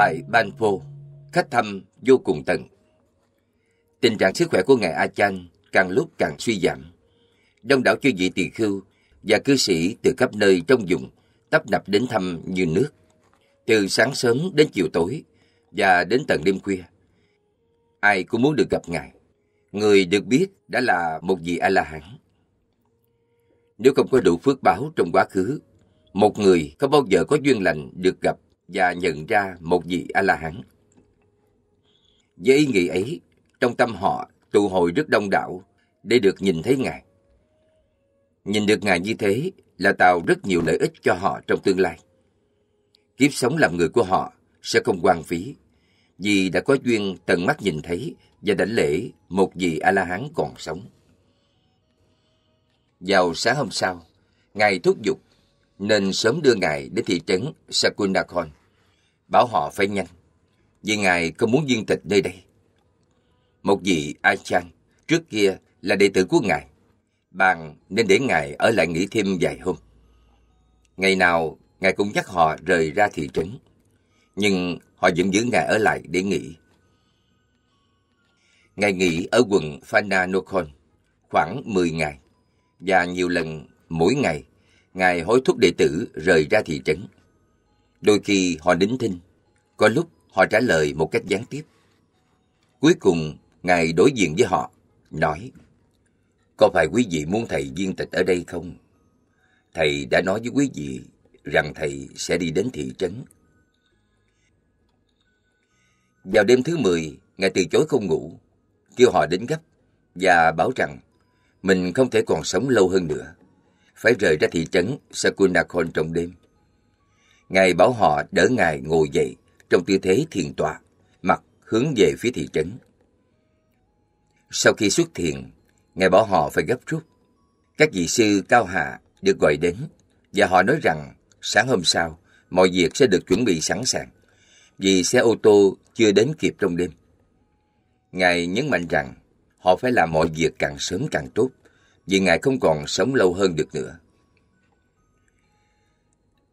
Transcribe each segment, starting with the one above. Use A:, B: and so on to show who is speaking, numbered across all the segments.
A: tại Banpo, khách thăm vô cùng tận. Tình trạng sức khỏe của ngài Achan càng lúc càng suy giảm. Đông đảo chư vị tỳ khưu và cư sĩ từ khắp nơi trong vùng tấp nập đến thăm như nước, từ sáng sớm đến chiều tối và đến tận đêm khuya. Ai cũng muốn được gặp ngài. Người được biết đã là một vị A-la-hán. Nếu không có đủ phước báo trong quá khứ, một người không bao giờ có duyên lành được gặp và nhận ra một vị A-la-hán. Với ý nghĩ ấy, trong tâm họ tụ hội rất đông đảo để được nhìn thấy Ngài. Nhìn được Ngài như thế là tạo rất nhiều lợi ích cho họ trong tương lai. Kiếp sống làm người của họ sẽ không quan phí, vì đã có duyên tận mắt nhìn thấy và đảnh lễ một vị A-la-hán còn sống. Vào sáng hôm sau, Ngài thúc giục nên sớm đưa Ngài đến thị trấn Sakundakon bảo họ phải nhanh. Vì ngài không muốn viên tịch nơi đây. Một vị a chan trước kia là đệ tử của ngài. Bàn nên để ngài ở lại nghỉ thêm vài hôm. Ngày nào, ngài cũng dắt họ rời ra thị trấn. Nhưng họ vẫn giữ ngài ở lại để nghỉ. Ngài nghỉ ở quận Phananokon khoảng 10 ngày. Và nhiều lần mỗi ngày, ngài hối thúc đệ tử rời ra thị trấn. Đôi khi họ đính thinh, có lúc họ trả lời một cách gián tiếp. Cuối cùng, Ngài đối diện với họ, nói Có phải quý vị muốn thầy viên tịch ở đây không? Thầy đã nói với quý vị rằng thầy sẽ đi đến thị trấn. Vào đêm thứ mười, Ngài từ chối không ngủ, kêu họ đến gấp và bảo rằng mình không thể còn sống lâu hơn nữa. Phải rời ra thị trấn Sakunakhon trong đêm. Ngài bảo họ đỡ Ngài ngồi dậy trong tư thế thiền tọa, mặt hướng về phía thị trấn. Sau khi xuất thiền, Ngài bảo họ phải gấp rút. Các vị sư cao hạ được gọi đến và họ nói rằng sáng hôm sau mọi việc sẽ được chuẩn bị sẵn sàng vì xe ô tô chưa đến kịp trong đêm. Ngài nhấn mạnh rằng họ phải làm mọi việc càng sớm càng tốt vì Ngài không còn sống lâu hơn được nữa.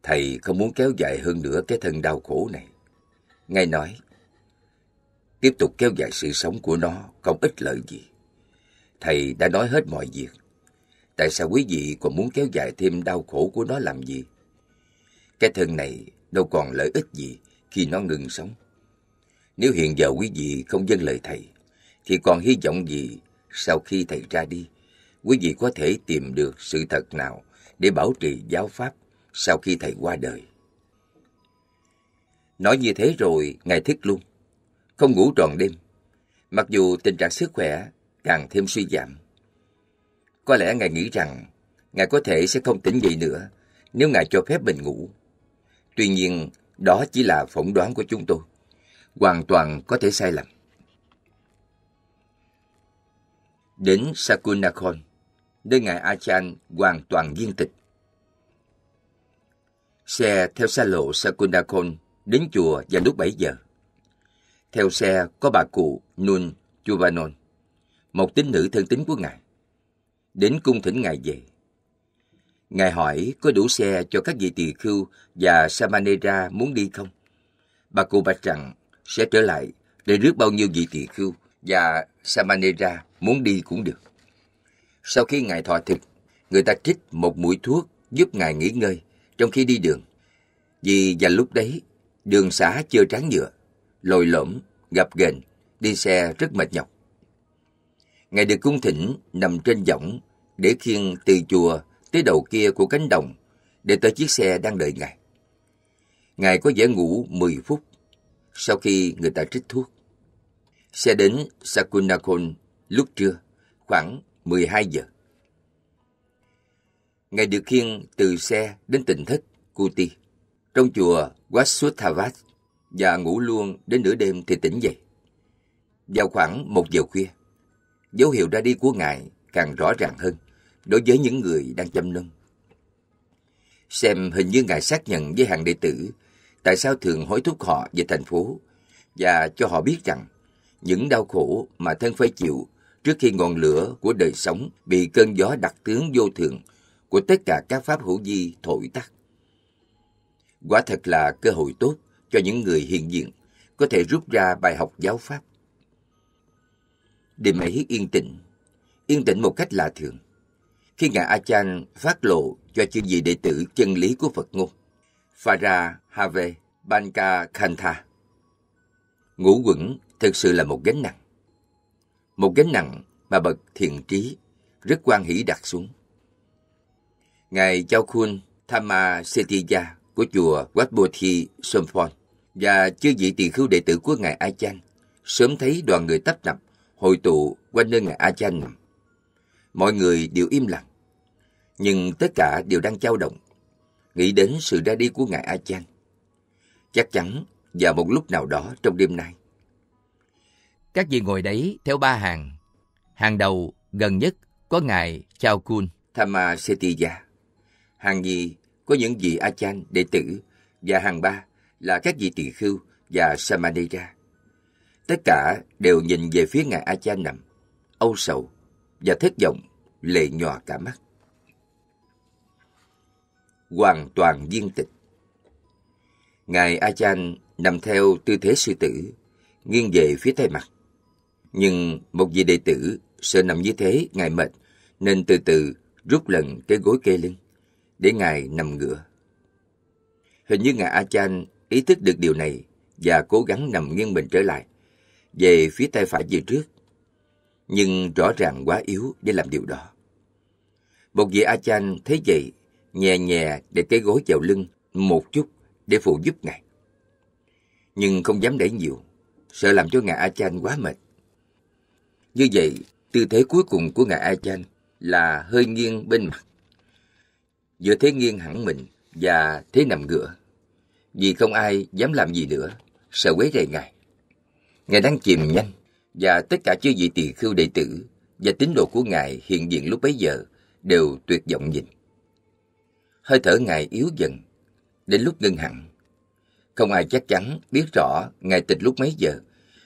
A: Thầy không muốn kéo dài hơn nữa cái thân đau khổ này. Ngài nói, tiếp tục kéo dài sự sống của nó không ích lợi gì. Thầy đã nói hết mọi việc. Tại sao quý vị còn muốn kéo dài thêm đau khổ của nó làm gì? Cái thân này đâu còn lợi ích gì khi nó ngừng sống. Nếu hiện giờ quý vị không dâng lời thầy, thì còn hy vọng gì sau khi thầy ra đi, quý vị có thể tìm được sự thật nào để bảo trì giáo pháp sau khi thầy qua đời. Nói như thế rồi, ngài thức luôn, không ngủ trọn đêm, mặc dù tình trạng sức khỏe càng thêm suy giảm. Có lẽ ngài nghĩ rằng ngài có thể sẽ không tỉnh dậy nữa nếu ngài cho phép mình ngủ. Tuy nhiên, đó chỉ là phỏng đoán của chúng tôi, hoàn toàn có thể sai lầm. Đến Sakunakhon, nơi ngài Achan hoàn toàn viên tịch, xe theo xa lộ Sakundakon đến chùa vào lúc 7 giờ. Theo xe có bà cụ Nun Chubanon, một tín nữ thân tín của ngài. Đến cung thỉnh ngài về. Ngài hỏi có đủ xe cho các vị tỳ khưu và Samanera muốn đi không? Bà cụ bạch rằng sẽ trở lại để rước bao nhiêu vị tỳ khưu và Samanera muốn đi cũng được. Sau khi ngài thọ thực, người ta trích một mũi thuốc giúp ngài nghỉ ngơi trong khi đi đường. Vì vào lúc đấy, đường xã chưa tráng nhựa, lồi lõm, gập ghềnh, đi xe rất mệt nhọc. Ngài được cung thỉnh nằm trên võng để khiêng từ chùa tới đầu kia của cánh đồng để tới chiếc xe đang đợi Ngài. Ngài có vẻ ngủ 10 phút sau khi người ta trích thuốc. Xe đến Sakunakon lúc trưa, khoảng 12 giờ. Ngài được khiêng từ xe đến tỉnh thất Kuti, trong chùa Wasutthavat và ngủ luôn đến nửa đêm thì tỉnh dậy. Vào khoảng một giờ khuya, dấu hiệu ra đi của Ngài càng rõ ràng hơn đối với những người đang chăm nom. Xem hình như Ngài xác nhận với hàng đệ tử tại sao thường hối thúc họ về thành phố và cho họ biết rằng những đau khổ mà thân phải chịu trước khi ngọn lửa của đời sống bị cơn gió đặc tướng vô thường – của tất cả các pháp hữu vi thổi tắt. Quả thật là cơ hội tốt cho những người hiện diện có thể rút ra bài học giáo pháp. Đêm ấy yên tĩnh, yên tĩnh một cách lạ thường. Khi Ngài Achan phát lộ cho chư vị đệ tử chân lý của Phật ngôn, Phara Have Banka Khantha. Ngũ quẩn thực sự là một gánh nặng. Một gánh nặng mà bậc thiền trí rất quan hỷ đặt xuống. Ngài Chao Khun Thama Setiya của chùa Wat Watbodhi Somphon và chư vị tỳ khưu đệ tử của Ngài A Chan sớm thấy đoàn người tấp nập hội tụ quanh nơi Ngài A Chan. Mọi người đều im lặng, nhưng tất cả đều đang dao động, nghĩ đến sự ra đi của Ngài A Chan. Chắc chắn vào một lúc nào đó trong đêm nay. Các vị ngồi đấy theo ba hàng. Hàng đầu gần nhất có Ngài Chao Kun Thama Setiya hàng nhì có những vị a chan đệ tử và hàng ba là các vị tỳ khưu và Samanera. Tất cả đều nhìn về phía ngài a chan nằm, âu sầu và thất vọng lệ nhòa cả mắt. Hoàn toàn viên tịch Ngài a chan nằm theo tư thế sư tử, nghiêng về phía tay mặt. Nhưng một vị đệ tử sợ nằm như thế ngài mệt, nên từ từ rút lần cái gối kê lưng để Ngài nằm ngửa. Hình như Ngài A chan ý thức được điều này và cố gắng nằm nghiêng mình trở lại, về phía tay phải về trước. Nhưng rõ ràng quá yếu để làm điều đó. Một vị chan thấy vậy, nhẹ nhẹ để cái gối vào lưng một chút để phụ giúp Ngài. Nhưng không dám đẩy nhiều, sợ làm cho Ngài A chan quá mệt. Như vậy, tư thế cuối cùng của Ngài A chan là hơi nghiêng bên mặt giữa thế nghiêng hẳn mình và thế nằm ngửa. Vì không ai dám làm gì nữa, sợ quấy rầy ngài. Ngài đang chìm nhanh, và tất cả chư vị tỳ khưu đệ tử và tín đồ của ngài hiện diện lúc bấy giờ đều tuyệt vọng nhìn. Hơi thở ngài yếu dần, đến lúc ngưng hẳn. Không ai chắc chắn biết rõ ngài tịch lúc mấy giờ,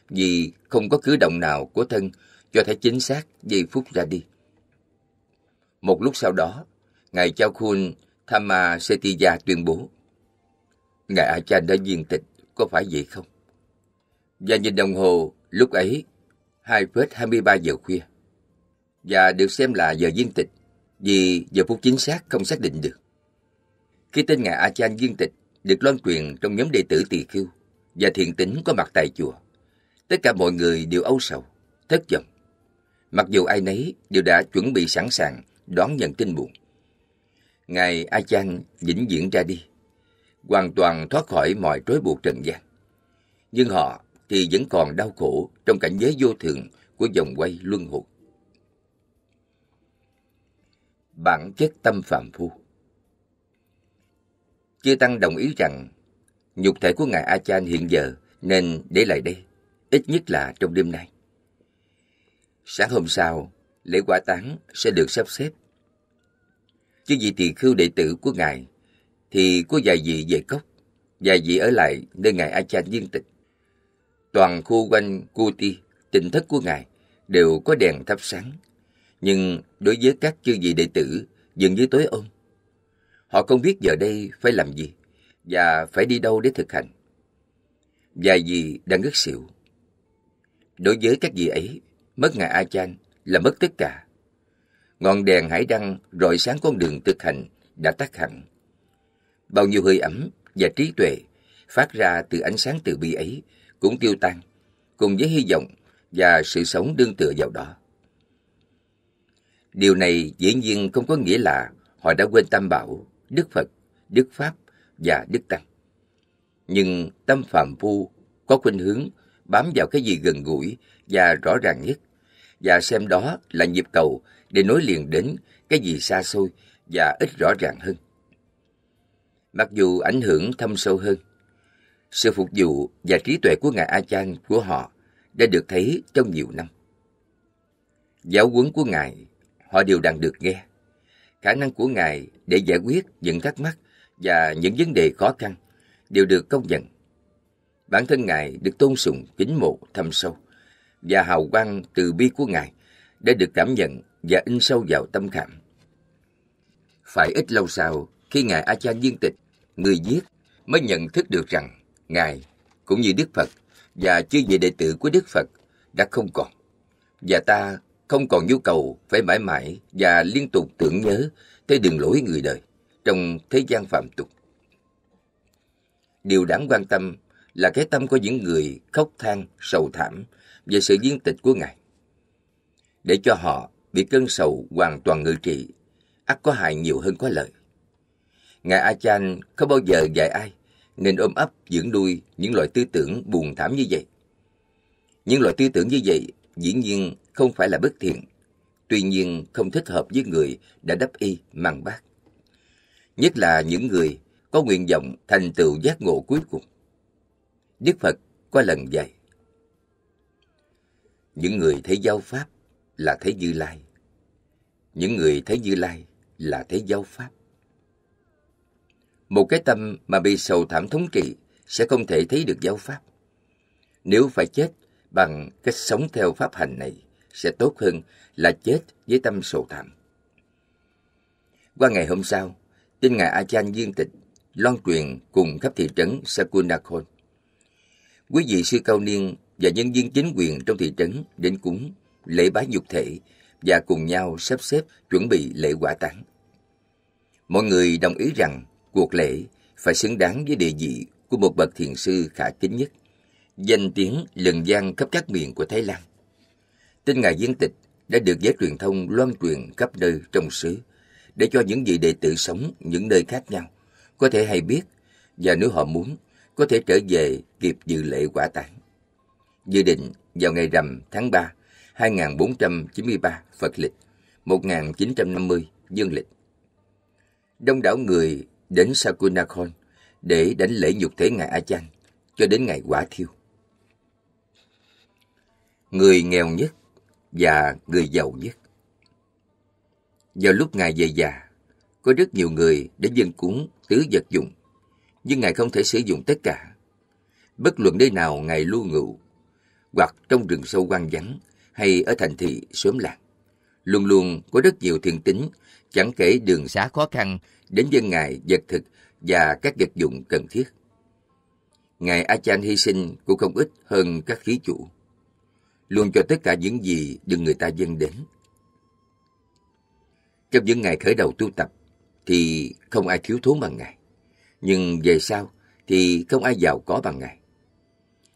A: vì không có cử động nào của thân cho thấy chính xác giây phút ra đi. Một lúc sau đó, Ngài Chao Khun Thama Setiya tuyên bố, Ngài a chan đã viên tịch, có phải vậy không? Và nhìn đồng hồ, lúc ấy, 2 phết 23 giờ khuya. Và được xem là giờ viên tịch, vì giờ phút chính xác không xác định được. Khi tên Ngài a chan viên tịch được loan truyền trong nhóm đệ tử tỳ khưu và thiền tính có mặt tại chùa, tất cả mọi người đều âu sầu, thất vọng. Mặc dù ai nấy đều đã chuẩn bị sẵn sàng đón nhận tin buồn, Ngài A Chan vĩnh viễn ra đi, hoàn toàn thoát khỏi mọi trói buộc trần gian. Nhưng họ thì vẫn còn đau khổ trong cảnh giới vô thường của vòng quay luân hồi. Bản chất tâm phạm phu chưa Tăng đồng ý rằng nhục thể của Ngài A Chan hiện giờ nên để lại đây, ít nhất là trong đêm nay. Sáng hôm sau, lễ quả táng sẽ được sắp xếp chứ vị tiền khưu đệ tử của ngài thì có vài vị về cốc vài vị ở lại nơi ngài a chan viên tịch toàn khu quanh cu ti tịnh thất của ngài đều có đèn thắp sáng nhưng đối với các chư vị đệ tử dường như tối ôm họ không biết giờ đây phải làm gì và phải đi đâu để thực hành vài vị đang ngất xỉu đối với các vị ấy mất ngài a chan là mất tất cả Ngọn đèn hải đăng rọi sáng con đường thực hành đã tắt hẳn. Bao nhiêu hơi ấm và trí tuệ phát ra từ ánh sáng từ bi ấy cũng tiêu tan, cùng với hy vọng và sự sống đương tựa vào đó. Điều này dĩ nhiên không có nghĩa là họ đã quên Tam Bảo, Đức Phật, Đức Pháp và Đức Tăng. Nhưng tâm phàm phu có khuynh hướng bám vào cái gì gần gũi và rõ ràng nhất và xem đó là nhịp cầu để nối liền đến cái gì xa xôi và ít rõ ràng hơn. Mặc dù ảnh hưởng thâm sâu hơn, sự phục vụ và trí tuệ của Ngài A Chan của họ đã được thấy trong nhiều năm. Giáo huấn của Ngài họ đều đang được nghe. Khả năng của Ngài để giải quyết những thắc mắc và những vấn đề khó khăn đều được công nhận. Bản thân Ngài được tôn sùng kính mộ thâm sâu và hào quang từ bi của Ngài để được cảm nhận và in sâu vào tâm khảm. Phải ít lâu sau, khi Ngài A Cha Viên Tịch, người giết mới nhận thức được rằng Ngài, cũng như Đức Phật, và chư vị đệ tử của Đức Phật đã không còn. Và ta không còn nhu cầu phải mãi mãi và liên tục tưởng nhớ tới đường lối người đời trong thế gian phạm tục. Điều đáng quan tâm là cái tâm của những người khóc than, sầu thảm về sự viên tịch của Ngài. Để cho họ bị cơn sầu hoàn toàn ngự trị, ắt có hại nhiều hơn có lợi. Ngài A chan không bao giờ dạy ai, nên ôm ấp dưỡng nuôi những loại tư tưởng buồn thảm như vậy. Những loại tư tưởng như vậy dĩ nhiên không phải là bất thiện, tuy nhiên không thích hợp với người đã đắp y mang bát. Nhất là những người có nguyện vọng thành tựu giác ngộ cuối cùng. Đức Phật có lần dạy. Những người thấy giáo Pháp là thấy Như Lai. Những người thấy Như Lai là thấy giáo Pháp. Một cái tâm mà bị sầu thảm thống trị sẽ không thể thấy được giáo Pháp. Nếu phải chết bằng cách sống theo pháp hành này sẽ tốt hơn là chết với tâm sầu thảm. Qua ngày hôm sau, tin ngài a chan Duyên Tịch loan truyền cùng khắp thị trấn sakunakon Quý vị sư cao niên và nhân viên chính quyền trong thị trấn đến cúng lễ bái nhục thể và cùng nhau sắp xếp chuẩn bị lễ quả táng. Mọi người đồng ý rằng cuộc lễ phải xứng đáng với địa vị của một bậc thiền sư khả kính nhất, danh tiếng lừng gian khắp các miền của Thái Lan. Tin Ngài Viên Tịch đã được giới truyền thông loan truyền khắp nơi trong xứ, để cho những vị đệ tử sống những nơi khác nhau, có thể hay biết, và nếu họ muốn, có thể trở về kịp dự lễ quả táng dự định vào ngày rằm tháng 3, 2493 Phật lịch, 1950 Dương lịch. Đông đảo người đến Sakunakhon để đánh lễ nhục thể Ngài Achan cho đến ngày quả thiêu. Người nghèo nhất và người giàu nhất. Vào lúc Ngài về già, có rất nhiều người đến dân cúng tứ vật dụng, nhưng Ngài không thể sử dụng tất cả. Bất luận nơi nào Ngài lưu ngụ hoặc trong rừng sâu quan vắng hay ở thành thị xóm làng. Luôn luôn có rất nhiều thiên tính, chẳng kể đường xá khó khăn, đến dân ngài, vật thực và các vật dụng cần thiết. Ngài Achan hy sinh cũng không ít hơn các khí chủ. Luôn cho tất cả những gì được người ta dâng đến. Trong những ngày khởi đầu tu tập thì không ai thiếu thốn bằng Ngài. Nhưng về sau thì không ai giàu có bằng Ngài.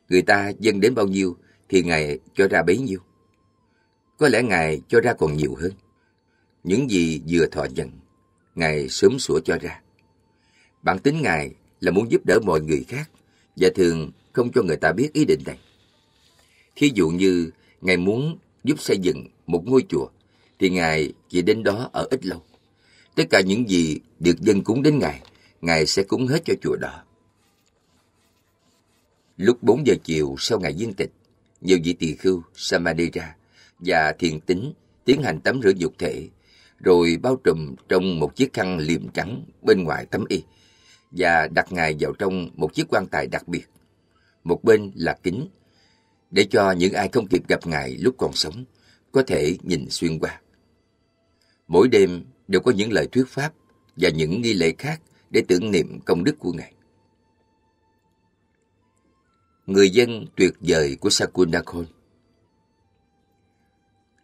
A: Người ta dâng đến bao nhiêu thì Ngài cho ra bấy nhiêu. Có lẽ Ngài cho ra còn nhiều hơn. Những gì vừa thọ nhận, Ngài sớm sủa cho ra. Bản tính Ngài là muốn giúp đỡ mọi người khác và thường không cho người ta biết ý định này. Thí dụ như Ngài muốn giúp xây dựng một ngôi chùa thì Ngài chỉ đến đó ở ít lâu. Tất cả những gì được dân cúng đến Ngài, Ngài sẽ cúng hết cho chùa đó. Lúc 4 giờ chiều sau ngày viên tịch, nhiều vị tỳ khưu, samadira và thiền tính tiến hành tắm rửa dục thể, rồi bao trùm trong một chiếc khăn liềm trắng bên ngoài tấm y và đặt ngài vào trong một chiếc quan tài đặc biệt. Một bên là kính, để cho những ai không kịp gặp ngài lúc còn sống có thể nhìn xuyên qua. Mỗi đêm đều có những lời thuyết pháp và những nghi lễ khác để tưởng niệm công đức của ngài người dân tuyệt vời của Sakundakhon.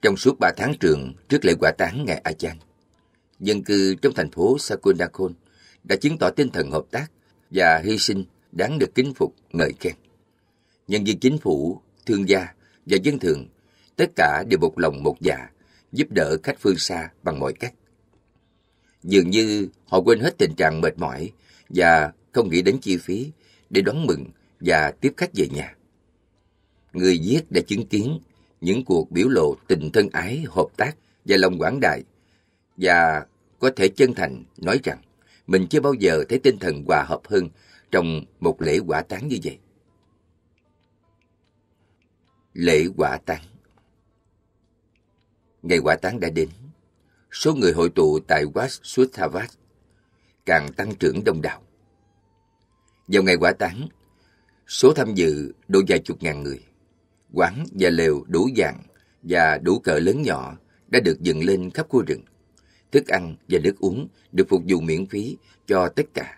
A: Trong suốt 3 tháng trường trước lễ quả táng ngày Achan, dân cư trong thành phố Sakundakhon đã chứng tỏ tinh thần hợp tác và hy sinh đáng được kính phục ngợi khen. Nhân viên chính phủ, thương gia và dân thường tất cả đều một lòng một dạ giúp đỡ khách phương xa bằng mọi cách. Dường như họ quên hết tình trạng mệt mỏi và không nghĩ đến chi phí để đón mừng và tiếp khách về nhà. Người viết đã chứng kiến những cuộc biểu lộ tình thân ái, hợp tác và lòng quảng đại và có thể chân thành nói rằng mình chưa bao giờ thấy tinh thần hòa hợp hơn trong một lễ quả táng như vậy. Lễ quả táng Ngày quả táng đã đến. Số người hội tụ tại Wat Suthavat càng tăng trưởng đông đảo. Vào ngày quả táng, Số tham dự đủ vài chục ngàn người. Quán và lều đủ dạng và đủ cỡ lớn nhỏ đã được dựng lên khắp khu rừng. Thức ăn và nước uống được phục vụ miễn phí cho tất cả.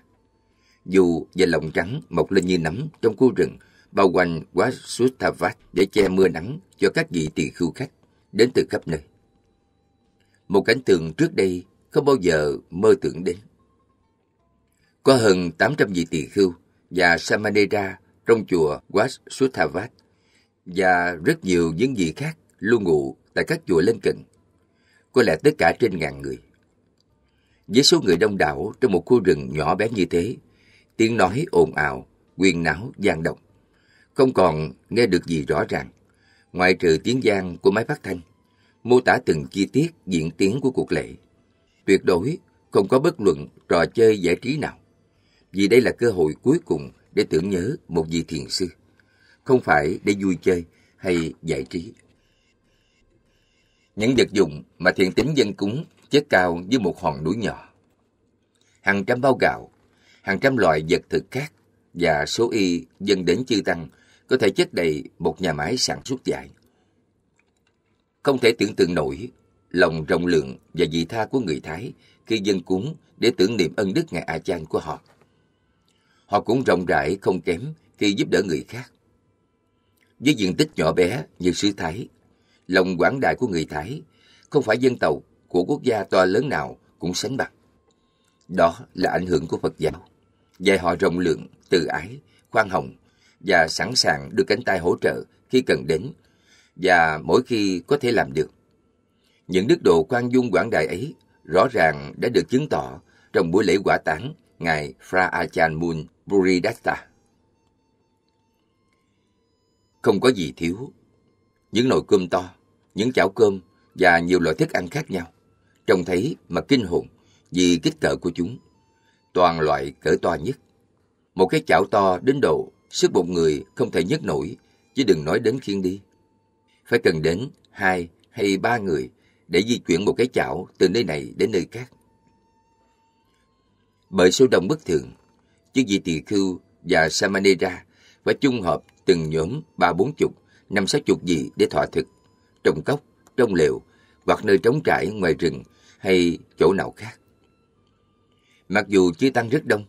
A: Dù và lồng trắng mọc lên như nấm trong khu rừng bao quanh quá suốt Suttavat để che mưa nắng cho các vị tỳ khưu khách đến từ khắp nơi. Một cảnh tượng trước đây không bao giờ mơ tưởng đến. Có hơn 800 vị tỳ khưu và Samanera trong chùa Wat Suttavat và rất nhiều những vị khác lưu ngụ tại các chùa lân cận, có lẽ tất cả trên ngàn người. Với số người đông đảo trong một khu rừng nhỏ bé như thế, tiếng nói ồn ào, quyền não, gian động, không còn nghe được gì rõ ràng, ngoại trừ tiếng giang của máy phát thanh, mô tả từng chi tiết diễn tiến của cuộc lễ. Tuyệt đối không có bất luận trò chơi giải trí nào, vì đây là cơ hội cuối cùng để tưởng nhớ một vị thiền sư, không phải để vui chơi hay giải trí. Những vật dụng mà thiền tính dân cúng chất cao dưới một hòn núi nhỏ. Hàng trăm bao gạo, hàng trăm loại vật thực khác và số y dân đến chư tăng có thể chất đầy một nhà máy sản xuất dại. Không thể tưởng tượng nổi lòng rộng lượng và vị tha của người Thái khi dân cúng để tưởng niệm ân đức Ngài A Chan của họ. Họ cũng rộng rãi không kém khi giúp đỡ người khác. Với diện tích nhỏ bé như xứ Thái, lòng quảng đại của người Thái không phải dân tộc của quốc gia to lớn nào cũng sánh bằng. Đó là ảnh hưởng của Phật giáo. Dạy họ rộng lượng, từ ái, khoan hồng và sẵn sàng đưa cánh tay hỗ trợ khi cần đến và mỗi khi có thể làm được. Những đức độ quan dung quảng đại ấy rõ ràng đã được chứng tỏ trong buổi lễ quả táng Ngài Fra Achan Mun Buridatta. Không có gì thiếu. Những nồi cơm to, những chảo cơm và nhiều loại thức ăn khác nhau. Trông thấy mà kinh hồn vì kích cỡ của chúng. Toàn loại cỡ to nhất. Một cái chảo to đến độ sức một người không thể nhấc nổi, chứ đừng nói đến khiêng đi. Phải cần đến hai hay ba người để di chuyển một cái chảo từ nơi này đến nơi khác. Bởi số đông bất thường, chứ vị tỳ khưu và samanera phải chung hợp từng nhóm ba bốn chục năm sáu chục gì để thọ thực trồng cốc trong lều hoặc nơi trống trải ngoài rừng hay chỗ nào khác mặc dù chưa tăng rất đông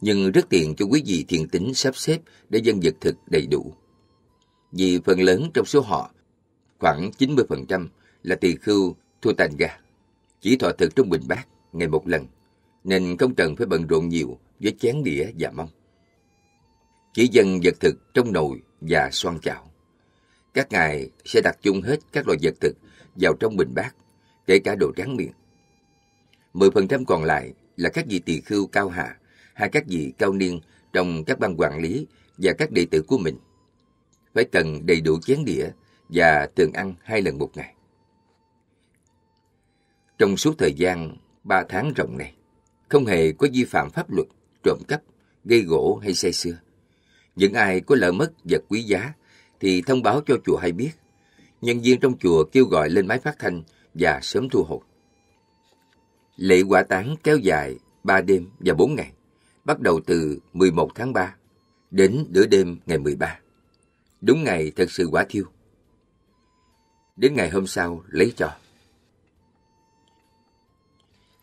A: nhưng rất tiện cho quý vị thiền tính sắp xếp để dân vật thực đầy đủ vì phần lớn trong số họ khoảng 90% là tỳ khưu thu tàn gà chỉ thọ thực trong bình bát ngày một lần nên không cần phải bận rộn nhiều với chén đĩa và mâm. Chỉ dân vật thực trong nồi và xoan chảo. Các ngài sẽ đặt chung hết các loại vật thực vào trong bình bát, kể cả đồ tráng miệng. 10% còn lại là các vị tỳ khưu cao hạ hay các vị cao niên trong các ban quản lý và các đệ tử của mình. Phải cần đầy đủ chén đĩa và thường ăn hai lần một ngày. Trong suốt thời gian 3 tháng rộng này, không hề có vi phạm pháp luật trộm cắp, gây gỗ hay say xưa. Những ai có lỡ mất vật quý giá thì thông báo cho chùa hay biết. Nhân viên trong chùa kêu gọi lên máy phát thanh và sớm thu hồi. Lễ quả táng kéo dài 3 đêm và 4 ngày, bắt đầu từ 11 tháng 3 đến nửa đêm ngày 13. Đúng ngày thật sự quả thiêu. Đến ngày hôm sau lấy trò.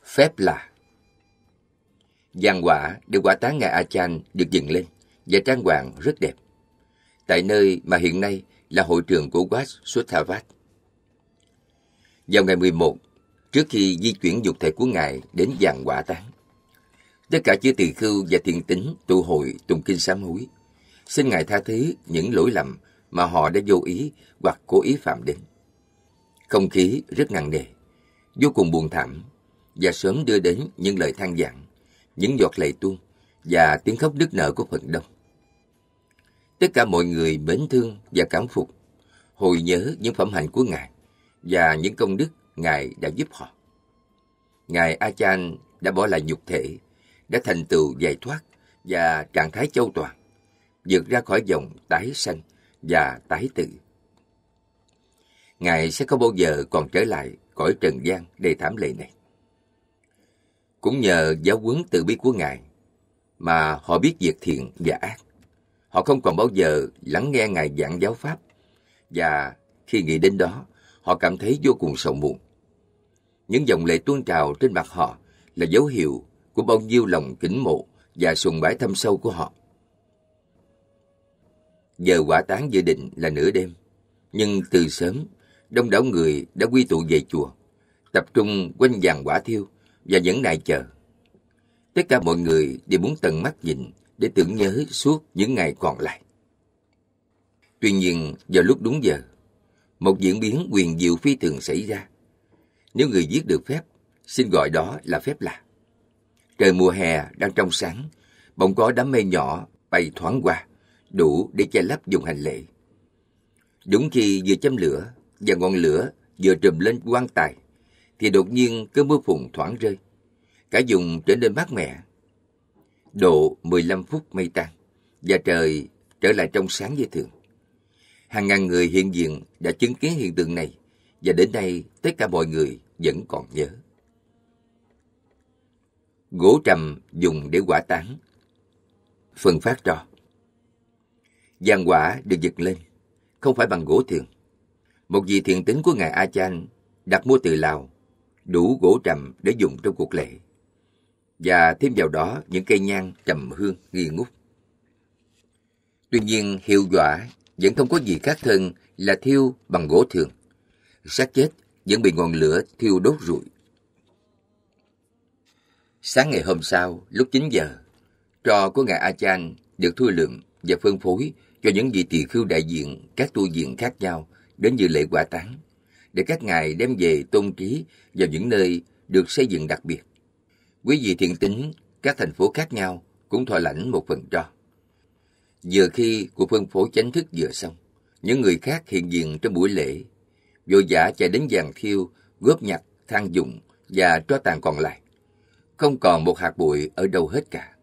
A: Phép là Giàn quả được quả tán ngài chan được dựng lên và trang hoàng rất đẹp. Tại nơi mà hiện nay là hội trường của Wat Suthavat. Vào ngày 11, trước khi di chuyển dục thể của ngài đến giàn quả tán, tất cả chư tỳ khưu và thiện tính tụ hội tụng kinh sám hối, xin ngài tha thứ những lỗi lầm mà họ đã vô ý hoặc cố ý phạm đến. Không khí rất nặng nề, vô cùng buồn thảm và sớm đưa đến những lời than vãn những giọt lệ tuôn và tiếng khóc đứt nở của phần đông. Tất cả mọi người mến thương và cảm phục, hồi nhớ những phẩm hạnh của Ngài và những công đức Ngài đã giúp họ. Ngài A chan đã bỏ lại nhục thể, đã thành tựu giải thoát và trạng thái châu toàn, vượt ra khỏi dòng tái sanh và tái tử. Ngài sẽ không bao giờ còn trở lại cõi trần gian đầy thảm lệ này. Cũng nhờ giáo huấn từ bi của Ngài mà họ biết việc thiện và ác. Họ không còn bao giờ lắng nghe Ngài giảng giáo Pháp và khi nghĩ đến đó, họ cảm thấy vô cùng sầu muộn. Những dòng lệ tuôn trào trên mặt họ là dấu hiệu của bao nhiêu lòng kính mộ và sùng bái thâm sâu của họ. Giờ quả tán dự định là nửa đêm, nhưng từ sớm, đông đảo người đã quy tụ về chùa, tập trung quanh vàng quả thiêu và vẫn nài chờ. Tất cả mọi người đều muốn tận mắt nhìn để tưởng nhớ suốt những ngày còn lại. Tuy nhiên, vào lúc đúng giờ, một diễn biến quyền diệu phi thường xảy ra. Nếu người giết được phép, xin gọi đó là phép lạ. Trời mùa hè đang trong sáng, bỗng có đám mây nhỏ bay thoáng qua, đủ để che lấp dùng hành lệ. Đúng khi vừa châm lửa và ngọn lửa vừa trùm lên quan tài, thì đột nhiên cơn mưa phùn thoảng rơi. Cả vùng trở nên mát mẻ. Độ 15 phút mây tan và trời trở lại trong sáng như thường. Hàng ngàn người hiện diện đã chứng kiến hiện tượng này và đến nay tất cả mọi người vẫn còn nhớ. Gỗ trầm dùng để quả tán. Phần phát trò. Giàn quả được giật lên, không phải bằng gỗ thường. Một vị thiện tính của Ngài A Chan đặt mua từ Lào đủ gỗ trầm để dùng trong cuộc lễ. Và thêm vào đó những cây nhang trầm hương nghi ngút. Tuy nhiên hiệu quả vẫn không có gì khác hơn là thiêu bằng gỗ thường. sát chết vẫn bị ngọn lửa thiêu đốt rụi. Sáng ngày hôm sau, lúc 9 giờ, trò của ngài Achan được thu lượng và phân phối cho những vị tỳ khưu đại diện các tu viện khác nhau đến dự lễ quả táng để các ngài đem về tôn trí vào những nơi được xây dựng đặc biệt. Quý vị thiện tính, các thành phố khác nhau cũng thọ lãnh một phần cho. Giờ khi cuộc phân phối chánh thức vừa xong, những người khác hiện diện trong buổi lễ, vô giả chạy đến giàn thiêu, góp nhặt, thang dụng và tro tàn còn lại. Không còn một hạt bụi ở đâu hết cả.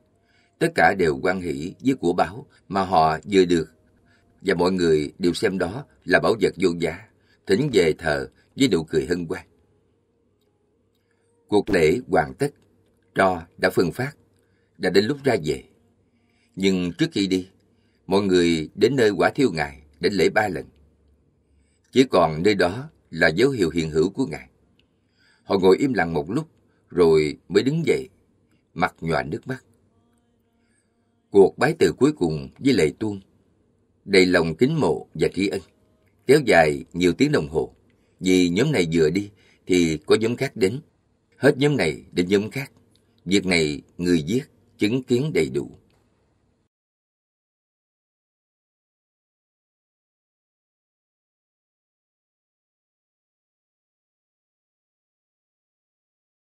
A: Tất cả đều quan hỷ với của báo mà họ vừa được và mọi người đều xem đó là bảo vật vô giá thỉnh về thờ với nụ cười hân hoan. Cuộc lễ hoàn tất, trò đã phân phát, đã đến lúc ra về. Nhưng trước khi đi, mọi người đến nơi quả thiêu ngài đến lễ ba lần. Chỉ còn nơi đó là dấu hiệu hiện hữu của ngài. Họ ngồi im lặng một lúc rồi mới đứng dậy, mặt nhòa nước mắt. Cuộc bái từ cuối cùng với lệ tuôn, đầy lòng kính mộ và tri ân kéo dài nhiều tiếng đồng hồ. Vì nhóm này vừa đi thì có nhóm khác đến. Hết nhóm này đến nhóm khác. Việc này người giết chứng kiến đầy đủ.